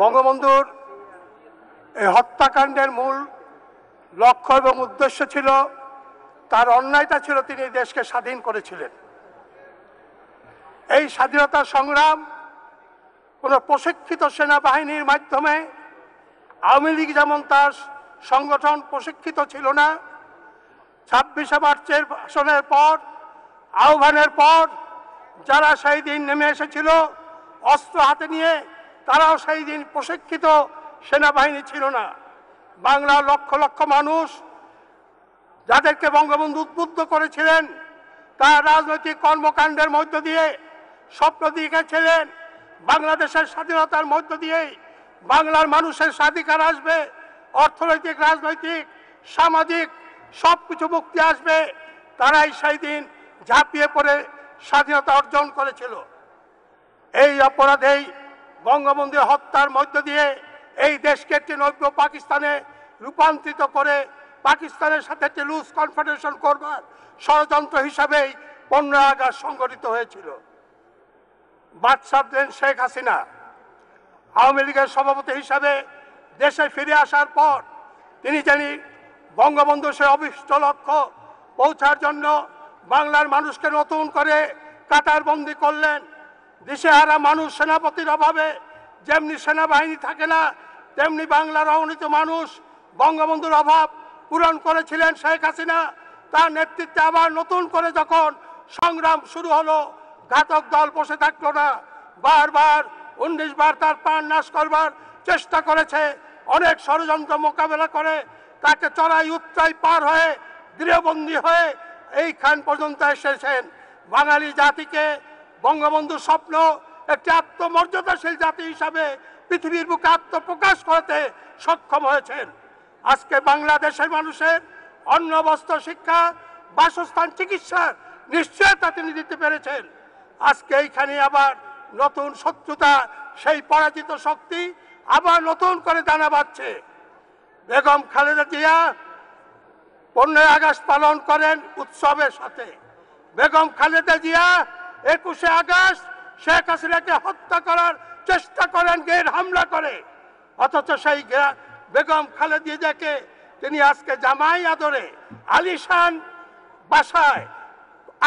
বঙ্গবন্ধুর এই হত্যাকাণ্ডের মূল লক্ষ্য এবং উদ্দেশ্য ছিল তার অন্যায়টা ছিল তিনি দেশকে স্বাধীন করেছিলেন এই স্বাধীনতা সংগ্রাম কোনো প্রশিক্ষিত সেনাবাহিনীর মাধ্যমে আওয়ামী লীগ যেমন তার সংগঠন প্রশিক্ষিত ছিল না ছাব্বিশে মার্চের ভাষণের পর আহ্বানের পর যারা সেই দিন নেমে এসেছিল অস্ত্র হাতে নিয়ে তারাও সেই দিন প্রশিক্ষিত সেনাবাহিনী ছিল না বাংলার লক্ষ লক্ষ মানুষ যাদেরকে বঙ্গবন্ধু উদ্বুদ্ধ করেছিলেন তার রাজনৈতিক কর্মকাণ্ডের মধ্য দিয়ে স্বপ্ন দেখেছিলেন বাংলাদেশের স্বাধীনতার মধ্য দিয়েই বাংলার মানুষের স্বাধিকার আসবে অর্থনৈতিক রাজনৈতিক সামাজিক সব কিছু মুক্তি আসবে তারাই সেই দিন ঝাঁপিয়ে পড়ে স্বাধীনতা অর্জন করেছিল এই অপরাধেই বঙ্গবন্ধু হত্যার মধ্য দিয়ে এই দেশকে একটি নব্য পাকিস্তানে রূপান্তরিত করে পাকিস্তানের সাথে একটি লুজ কনফেডারেশন করবার ষড়যন্ত্র হিসাবেই পনেরোই আগস্ট সংগঠিত হয়েছিল বাদশাহ দেন শেখ হাসিনা আওয়ামী লীগের সভাপতি হিসাবে দেশে ফিরে আসার পর তিনি জানি বঙ্গবন্ধু সে অবিষ্ট লক্ষ্য পৌঁছার জন্য বাংলার মানুষকে নতুন করে কাতারবন্দি করলেন দিশেহারা মানুষ সেনাপতির অভাবে যেমনি সেনাবাহিনী থাকে না তেমনি বাংলার অগণিত মানুষ বঙ্গবন্ধুর অভাব পূরণ করেছিলেন শেখ হাসিনা তার নেতৃত্বে আবার নতুন করে যখন সংগ্রাম শুরু হলো ঘাতক দল বসে থাকলো না বারবার উনিশ বার তার প্রাণ নাশ করবার চেষ্টা করেছে অনেক ষড়যন্ত্র মোকাবেলা করে তাকে চড়াই উচ্চাই পার হয়ে গৃহবন্দী হয়ে এইখান পর্যন্ত এসেছেন বাঙালি জাতিকে বঙ্গবন্ধুর স্বপ্ন একটি আত্মমর্যাদাশীল জাতি হিসাবে পৃথিবীর বুকে আত্মপ্রকাশ করতে সক্ষম হয়েছেন আজকে বাংলাদেশের মানুষের অন্ন বস্ত্র শিক্ষা বাসস্থান চিকিৎসার নিশ্চয়তা তিনি দিতে পেরেছেন আজকে এইখানে আবার নতুন শত্রুতা সেই পরাজিত শক্তি আবার নতুন করে দানা বাঁধছে বেগম খালেদা জিয়া পনেরোই আগস্ট পালন করেন উৎসবের সাথে বেগম খালেদা জিয়া একুশে আগস্ট শেখ হাসিনাকে হত্যা করার চেষ্টা করেন গের হামলা করে অথচ সেই বেগম খালেদিজাকে তিনি আজকে জামাই আদরে আলিশান বাসায়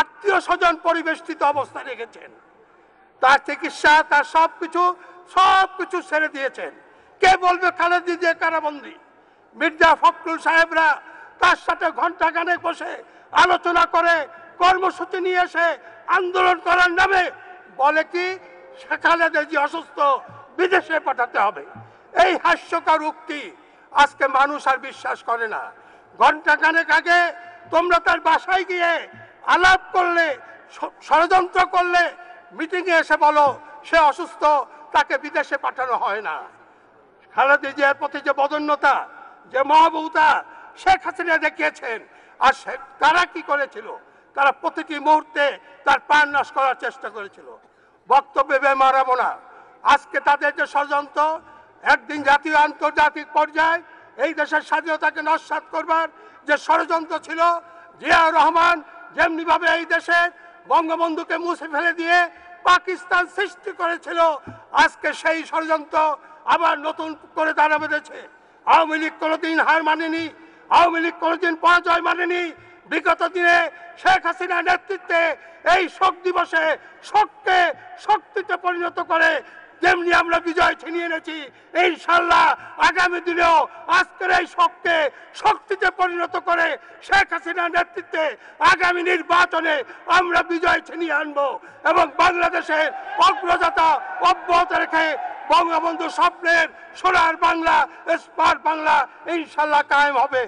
আত্মীয় স্বজন পরিবেষ্টিত অবস্থা রেখেছেন তার চিকিৎসা তার সব কিছু সব কিছু ছেড়ে দিয়েছেন কে বলবে খালেদিজা কারাবন্দি মির্জা ফখরুল সাহেবরা তার সাথে ঘন্টা গানে বসে আলোচনা করে কর্মসূচি নিয়ে এসে আন্দোলন করার নামে বলে কি সেখানে হাসিনা অসুস্থ বিদেশে পাঠাতে হবে এই হাস্যকর উক্তি আজকে মানুষ আর বিশ্বাস করে না ঘন্টা খানেক আগে তোমরা তার বাসায় গিয়ে আলাপ করলে ষড়যন্ত্র করলে মিটিংয়ে এসে বলো সে অসুস্থ তাকে বিদেশে পাঠানো হয় না খালেদা জিয়ার প্রতি যে বদন্যতা যে মহাবুতা শেখ হাসিনা দেখিয়েছেন আর সে তারা কি করেছিল তারা প্রতিটি মুহূর্তে তার প্রাণ নাশ করার চেষ্টা করেছিল বক্তব্যে বেমারাবো না আজকে তাদের যে ষড়যন্ত্র একদিন জাতীয় আন্তর্জাতিক পর্যায়ে এই দেশের স্বাধীনতাকে নস্বাত করবার যে ষড়যন্ত্র ছিল জিয়াউর রহমান যেমনিভাবে এই দেশে বঙ্গবন্ধুকে মুছে ফেলে দিয়ে পাকিস্তান সৃষ্টি করেছিল আজকে সেই ষড়যন্ত্র আবার নতুন করে দাঁড়া বেঁধেছে আওয়ামী লীগ কোনোদিন হার মানেনি আওয়ামী লীগ কোনোদিন পরাজয় মানেনি বিগত দিনে শেখ হাসিনার নেতৃত্বে এই শোক দিবসে শোককে শক্তিতে পরিণত করে যেমনি আমরা বিজয় ছিনিয়ে এনেছি ইনশাল্লাহ আগামী দিনেও আজকের এই শোককে শক্তিতে পরিণত করে শেখ হাসিনার নেতৃত্বে আগামী নির্বাচনে আমরা বিজয় ছিনিয়ে আনব এবং বাংলাদেশের অগ্রযাত্রা অব্যাহত রেখে বঙ্গবন্ধু স্বপ্নের সোনার বাংলা স্মার্ট বাংলা ইনশাল্লাহ কায়েম হবে